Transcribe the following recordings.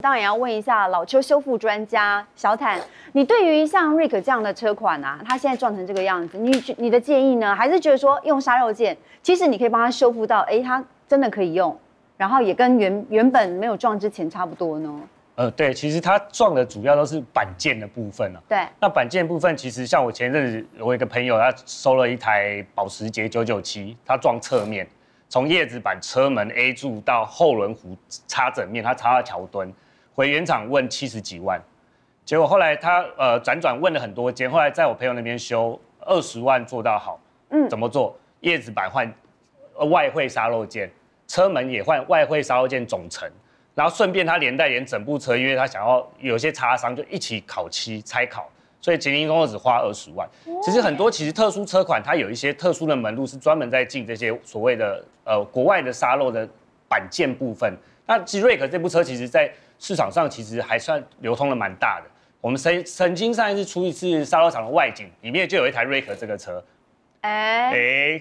当然要问一下老邱修复专家小坦，你对于像瑞克这样的车款啊，它现在撞成这个样子，你你的建议呢？还是觉得说用杀肉件，其实你可以帮他修复到，哎，它真的可以用，然后也跟原原本没有撞之前差不多呢？呃，对，其实它撞的主要都是板件的部分啊。对，那板件部分其实像我前阵子我一个朋友他收了一台保时捷九九七，他撞侧面，从叶子板、车门、A 柱到后轮弧插整面，他插到桥墩。回原厂问七十几万，结果后来他呃辗转问了很多间，后来在我朋友那边修二十万做到好，嗯，怎么做？叶子板换外汇沙漏件，车门也换外汇沙漏件总成，然后顺便他连带连整部车，因为他想要有些擦伤就一起烤漆拆烤，所以捷林工作只花二十万。其实很多其实特殊车款，它有一些特殊的门路是专门在进这些所谓的呃国外的沙漏的板件部分。那吉瑞克这部车其实在。市场上其实还算流通的蛮大的。我们曾曾经上一次出一次沙拉厂的外景，里面就有一台瑞克这个车。哎，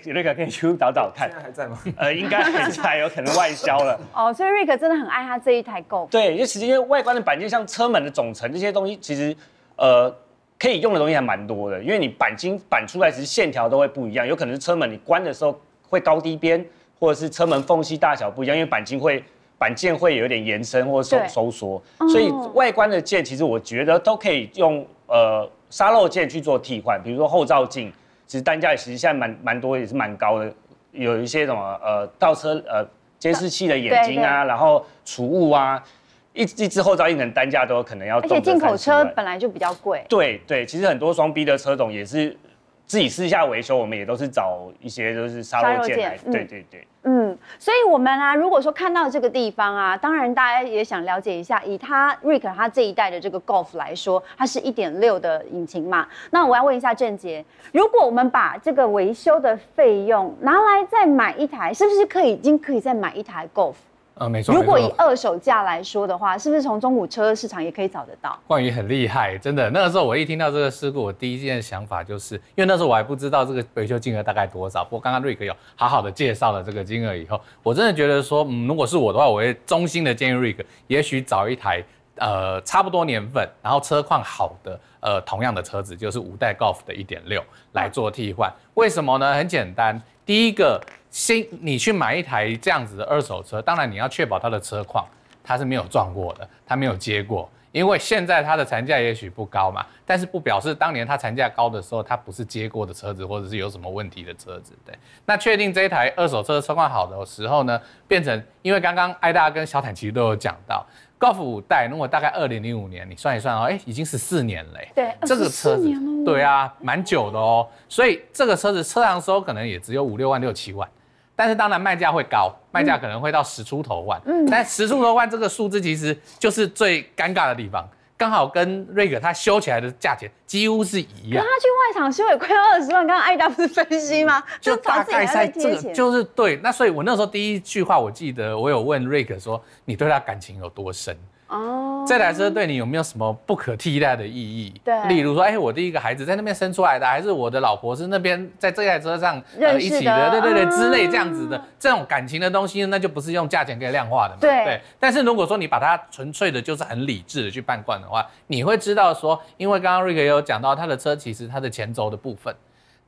瑞克可以去找找看，现在还在吗？呃，应该还在，有可能外销了。哦，所以瑞克真的很爱他这一台 GO。对，因为实际上因为外观的板件，像车门的总成这些东西，其实呃可以用的东西还蛮多的。因为你钣金板出来，其实线条都会不一样，有可能是车门你关的时候会高低边，或者是车门缝隙大小不一样，因为钣金会。板件会有点延伸或收收缩，所以外观的件其实我觉得都可以用呃沙漏件去做替换，比如说后照镜，其实单价其实现在蛮蛮多也是蛮高的，有一些什么呃倒车呃监视器的眼睛啊，然后储物啊，一一支后照镜的单价都可能要。而且进口车本来就比较贵。对对，其实很多双 B 的车种也是自己私下维修，我们也都是找一些就是沙漏件来，对对对。嗯，所以我们啊，如果说看到这个地方啊，当然大家也想了解一下，以他瑞克他这一代的这个 Golf 来说，它是一点六的引擎嘛。那我要问一下郑杰，如果我们把这个维修的费用拿来再买一台，是不是可以？已经可以再买一台 Golf？呃，没错。如果以二手价来说的话，是不是从中古车市场也可以找得到？冠宇很厉害，真的。那个时候我一听到这个事故，我第一件想法就是因为那时候我还不知道这个维修金额大概多少。不过刚刚瑞哥有好好的介绍了这个金额以后，我真的觉得说，嗯，如果是我的话，我会衷心的建议瑞哥，也许找一台。呃，差不多年份，然后车况好的，呃，同样的车子就是五代 Golf 的一点六来做替换，为什么呢？很简单，第一个，新你去买一台这样子的二手车，当然你要确保它的车况，它是没有撞过的，它没有接过。因为现在它的残价也许不高嘛，但是不表示当年它残价高的时候，它不是接过的车子，或者是有什么问题的车子。对，那确定这一台二手车车况好的时候呢，变成因为刚刚艾达跟小坦其实都有讲到，o l f 五代如果大概二零零五年，你算一算哦，哎已经十四年嘞。对，这个车子对啊，蛮久的哦，所以这个车子车行收可能也只有五六万六七万。但是当然卖价会高，卖价可能会到十出头万，嗯，但十出头万这个数字其实就是最尴尬的地方，刚好跟瑞格他修起来的价钱几乎是一样。那他去外场修也亏了二十万，刚刚艾达不是分析吗？就大概在这个，就是对。那所以我那时候第一句话我记得，我有问瑞格说，你对他感情有多深？哦，这台车对你有没有什么不可替代的意义？对，例如说，哎，我第一个孩子在那边生出来的，还是我的老婆是那边在这台车上呃一起的，对对对，之类这样子的，这种感情的东西，那就不是用价钱可以量化的嘛。对。但是如果说你把它纯粹的就是很理智的去办罐的话，你会知道说，因为刚刚瑞克也有讲到，他的车其实它的前轴的部分。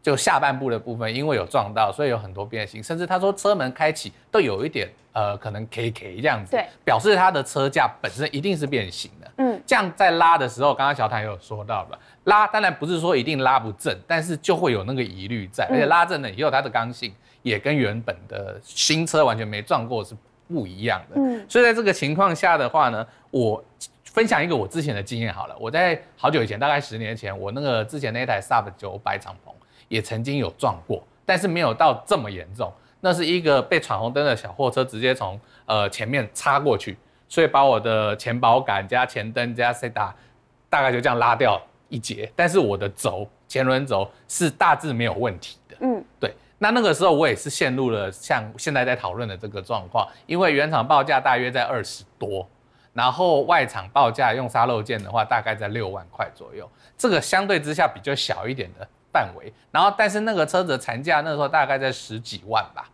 就下半部的部分，因为有撞到，所以有很多变形，甚至他说车门开启都有一点，呃，可能 K K 这样子，对，表示它的车架本身一定是变形的，嗯，这样在拉的时候，刚刚小唐也有说到了，拉当然不是说一定拉不正，但是就会有那个疑虑在，而且拉正了以后，它的刚性也跟原本的新车完全没撞过是不一样的，嗯，所以在这个情况下的话呢，我分享一个我之前的经验好了，我在好久以前，大概十年前，我那个之前那台 Sub 九百敞篷。也曾经有撞过，但是没有到这么严重。那是一个被闯红灯的小货车直接从呃前面插过去，所以把我的前保杆加前灯加雷达大概就这样拉掉一截。但是我的轴前轮轴是大致没有问题的。嗯，对。那那个时候我也是陷入了像现在在讨论的这个状况，因为原厂报价大约在二十多，然后外厂报价用沙漏件的话大概在六万块左右。这个相对之下比较小一点的。范围，然后但是那个车子的残价那时候大概在十几万吧，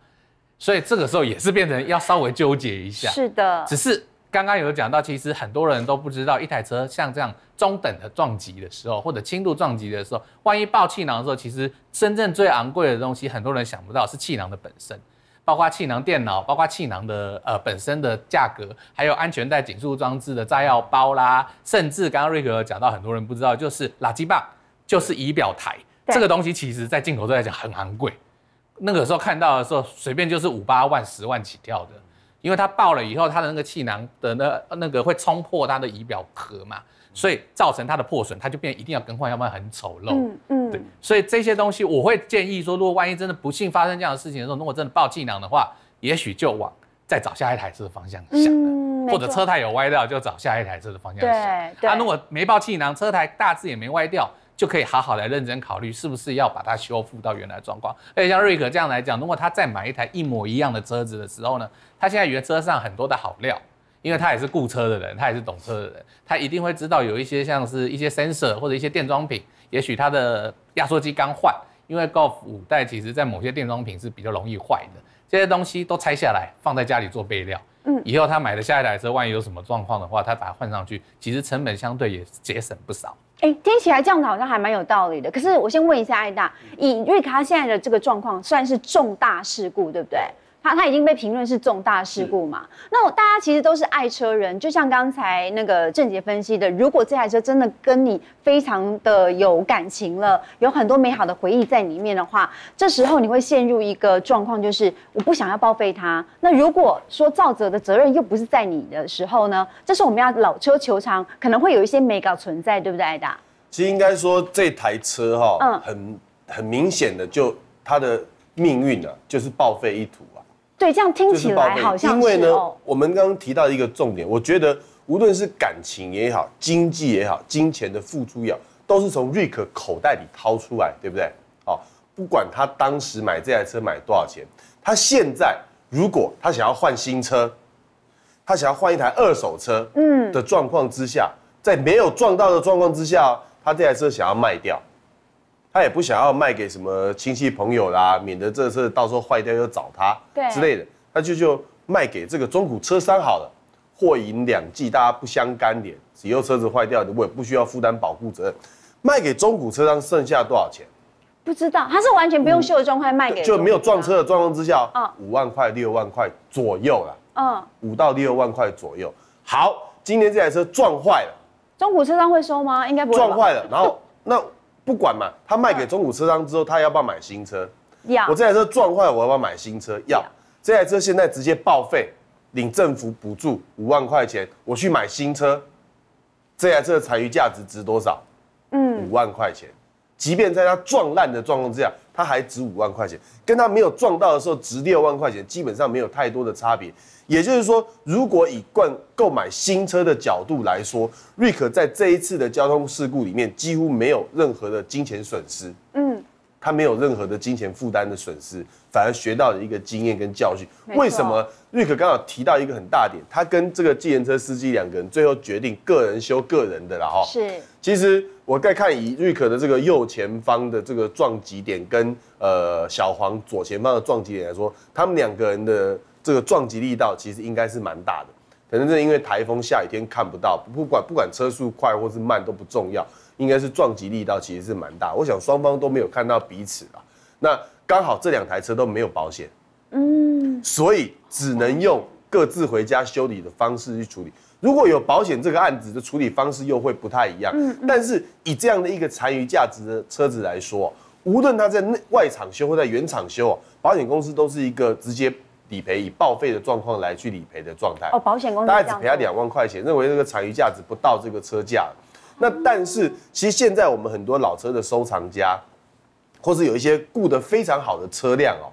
所以这个时候也是变成要稍微纠结一下。是的，只是刚刚有讲到，其实很多人都不知道，一台车像这样中等的撞击的时候，或者轻度撞击的时候，万一爆气囊的时候，其实深圳最昂贵的东西，很多人想不到是气囊的本身，包括气囊电脑，包括气囊的呃本身的价格，还有安全带紧束装置的炸药包啦，甚至刚刚瑞哥讲到，很多人不知道就是垃圾棒，就是仪表台。这个东西其实，在进口都来讲很昂贵。那个时候看到的时候，随便就是五八万、十万起跳的。因为它爆了以后，它的那个气囊的那那个会冲破它的仪表壳嘛，所以造成它的破损，它就变一定要更换，要不然很丑陋。嗯嗯。对，所以这些东西我会建议说，如果万一真的不幸发生这样的事情的时候，如果真的爆气囊的话，也许就往再找下一台车的方向想了。嗯，或者车胎有歪掉，就找下一台车的方向想。对对。啊，如果没爆气囊，车胎大致也没歪掉。就可以好好来认真考虑，是不是要把它修复到原来状况。而且像瑞克这样来讲，如果他再买一台一模一样的车子的时候呢，他现在原车上很多的好料，因为他也是雇车的人，他也是懂车的人，他一定会知道有一些像是一些 sensor 或者一些电装品，也许他的压缩机刚换，因为 Golf 五代其实在某些电装品是比较容易坏的，这些东西都拆下来放在家里做备料，嗯，以后他买的下一台车，万一有什么状况的话，他把它换上去，其实成本相对也节省不少。哎，听起来这样子好像还蛮有道理的。可是我先问一下艾达，以瑞卡现在的这个状况，算是重大事故对不对？他他已经被评论是重大事故嘛？那我大家其实都是爱车人，就像刚才那个郑杰分析的，如果这台车真的跟你非常的有感情了，有很多美好的回忆在里面的话，这时候你会陷入一个状况，就是我不想要报废它。那如果说造责的责任又不是在你的时候呢？这是我们要老车求偿，可能会有一些美稿存在，对不对？艾达，其实应该说这台车哈，嗯，很很明显的就它的命运啊，就是报废一途啊。对，这样听起来好像。因为呢，我们刚刚提到一个重点，我觉得无论是感情也好，经济也好，金钱的付出也好，都是从 Rick 口袋里掏出来，对不对？好，不管他当时买这台车买多少钱，他现在如果他想要换新车，他想要换一台二手车，嗯，的状况之下，在没有撞到的状况之下，他这台车想要卖掉。他也不想要卖给什么亲戚朋友啦，免得这次到时候坏掉又找他之类的。他就就卖给这个中古车商好了，货银两季，大家不相干点。以后车子坏掉，我也不需要负担保护责任。卖给中古车商剩下多少钱？不知道，他是完全不用修的状态卖给，就没有撞车的状况之下，啊，五万块、六万块左右了，嗯，五到六万块左右。好，今天这台车撞坏了，中古车商会收吗？应该不会。撞坏了，然后 那。不管嘛，他卖给中古车商之后，他要不要买新车？要。我这台车撞坏，我要不要买新车？要。这台车现在直接报废，领政府补助五万块钱，我去买新车。这台车的残余价值值多少？嗯，五万块钱。即便在它撞烂的状况之下。它还值五万块钱，跟它没有撞到的时候值六万块钱，基本上没有太多的差别。也就是说，如果以冠购买新车的角度来说，瑞可在这一次的交通事故里面几乎没有任何的金钱损失。嗯。他没有任何的金钱负担的损失，反而学到了一个经验跟教训。为什么瑞克刚好提到一个很大点？他跟这个计程车司机两个人最后决定个人修个人的了哈。是，其实我再看以瑞克的这个右前方的这个撞击点跟呃小黄左前方的撞击点来说，他们两个人的这个撞击力道其实应该是蛮大的。可能是因为台风下雨天看不到，不管不管车速快或是慢都不重要。应该是撞击力道其实是蛮大，我想双方都没有看到彼此啊。那刚好这两台车都没有保险，嗯，所以只能用各自回家修理的方式去处理。如果有保险，这个案子的处理方式又会不太一样。嗯，但是以这样的一个残余价值的车子来说，无论它在内外厂修或在原厂修，保险公司都是一个直接理赔以报废的状况来去理赔的状态。哦，保险公司大概只赔他两万块钱，认为这个残余价值不到这个车价。那但是，其实现在我们很多老车的收藏家，或是有一些顾得非常好的车辆哦，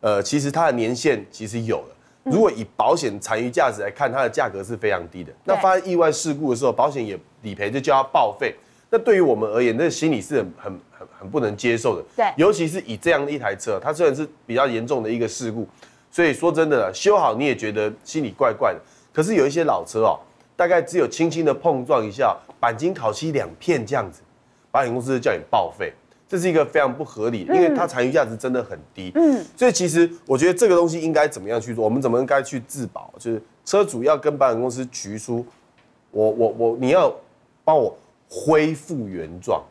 呃，其实它的年限其实有了。如果以保险残余价值来看，它的价格是非常低的。那发生意外事故的时候，保险也理赔，就叫它报废。那对于我们而言，那心里是很很很很不能接受的。对，尤其是以这样的一台车，它虽然是比较严重的一个事故，所以说真的修好你也觉得心里怪怪的。可是有一些老车哦，大概只有轻轻的碰撞一下。钣金烤漆两片这样子，保险公司叫你报废，这是一个非常不合理，的，因为它残余价值真的很低。嗯，所以其实我觉得这个东西应该怎么样去做？我们怎么该去自保？就是车主要跟保险公司提出，我我我，你要帮我恢复原状。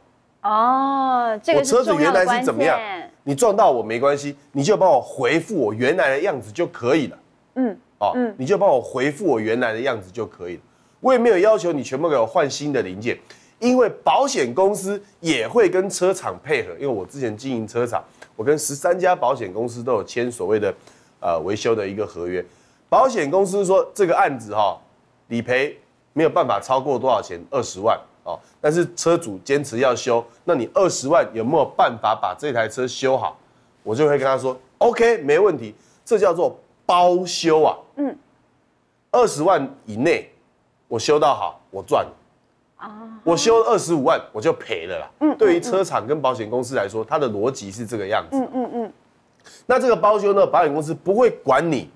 哦，这个车子原来是怎么样？你撞到我没关系，你就帮我回复我原来的样子就可以了。嗯，哦，嗯，你就帮我回复我原来的样子就可以了。我也没有要求你全部给我换新的零件，因为保险公司也会跟车厂配合，因为我之前经营车厂，我跟十三家保险公司都有签所谓的呃维修的一个合约。保险公司说这个案子哈理赔没有办法超过多少钱，二十万哦。但是车主坚持要修，那你二十万有没有办法把这台车修好？我就会跟他说，OK，没问题，这叫做包修啊。嗯，二十万以内。我修到好，我赚，我修二十五万，我就赔了啦。嗯，对于车厂跟保险公司来说，它的逻辑是这个样子。嗯嗯嗯。那这个包修呢，保险公司不会管你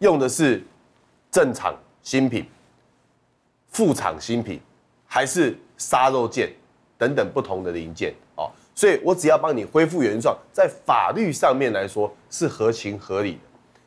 用的是正厂新品、副厂新品，还是杀肉件等等不同的零件哦。所以我只要帮你恢复原状，在法律上面来说是合情合理的。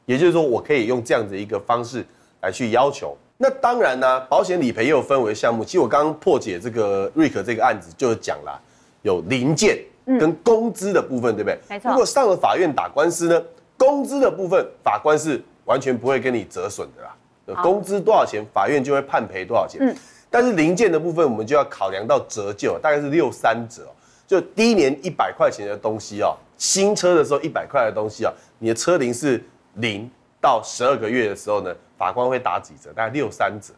也就是说，我可以用这样的一个方式来去要求。那当然呢，保险理赔又分为项目。其实我刚刚破解这个瑞克这个案子就是讲了，有零件跟工资的部分，对不对？没错。如果上了法院打官司呢，工资的部分法官是完全不会跟你折损的啦。工资多少钱，法院就会判赔多少钱。嗯。但是零件的部分，我们就要考量到折旧，大概是六三折。就第一年一百块钱的东西哦，新车的时候一百块的东西哦，你的车龄是零。到十二个月的时候呢，法官会打几折？大概六三折，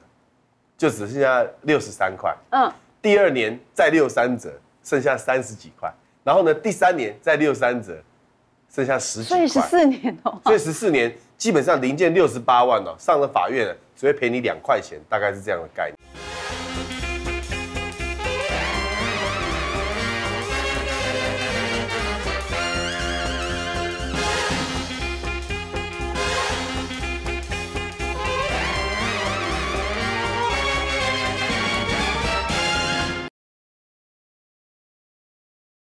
就只剩下六十三块。嗯，第二年再六三折，剩下三十几块。然后呢，第三年再六三折，剩下十几块。所以十四年哦，所以十四年基本上零件六十八万哦，上了法院只会赔你两块钱，大概是这样的概念。